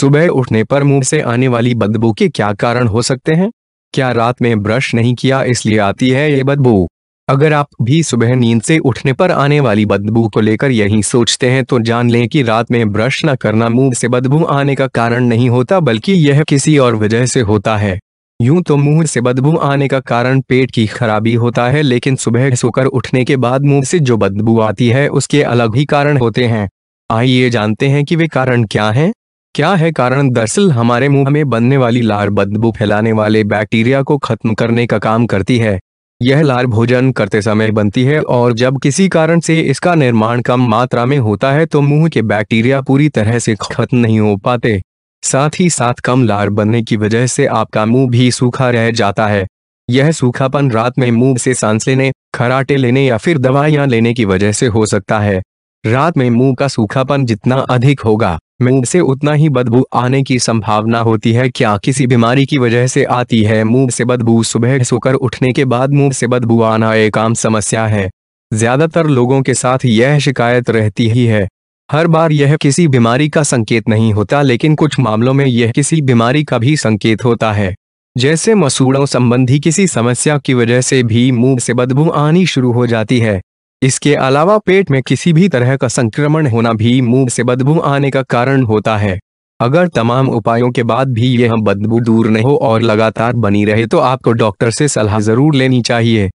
सुबह उठने पर मुंह से आने वाली बदबू के क्या कारण हो सकते हैं क्या रात में ब्रश नहीं किया इसलिए आती है ये बदबू अगर आप भी सुबह नींद से उठने पर आने वाली बदबू को लेकर यही सोचते हैं तो जान लें कि रात में ब्रश न करना मुंह से बदबू आने का कारण नहीं होता बल्कि यह किसी और वजह से होता है यूं तो मुंह से बदबू आने का कारण पेट की खराबी होता है लेकिन सुबह सोकर उठने के बाद मुंह से जो बदबू आती है उसके अलग ही कारण होते हैं आइए जानते हैं कि वे कारण क्या हैं क्या है कारण दरअसल हमारे मुंह में बनने वाली लार बदबू फैलाने वाले बैक्टीरिया को खत्म करने का काम करती है यह लार भोजन करते समय बनती है और जब किसी कारण से इसका निर्माण कम मात्रा में होता है तो मुंह के बैक्टीरिया पूरी तरह से खत्म नहीं हो पाते साथ ही साथ कम लार बनने की वजह से आपका मुंह भी सूखा रह जाता है यह सूखापन रात में मुंह से सांस लेने खराटे लेने या फिर दवाइयां लेने की वजह से हो सकता है रात में मुंह का सूखापन जितना अधिक होगा मुंह से उतना ही बदबू आने की संभावना होती है क्या किसी बीमारी की वजह से आती है मुंह से बदबू सुबह सोकर उठने के बाद मुंह से बदबू आना एक आम समस्या है ज्यादातर लोगों के साथ यह शिकायत रहती ही है हर बार यह किसी बीमारी का संकेत नहीं होता लेकिन कुछ मामलों में यह किसी बीमारी का भी संकेत होता है जैसे मसूड़ों संबंधी किसी समस्या की वजह से भी मुंह से बदबू आनी शुरू हो जाती है इसके अलावा पेट में किसी भी तरह का संक्रमण होना भी मुंह से बदबू आने का कारण होता है अगर तमाम उपायों के बाद भी यह बदबू दूर नहीं हो और लगातार बनी रहे तो आपको डॉक्टर से सलाह जरूर लेनी चाहिए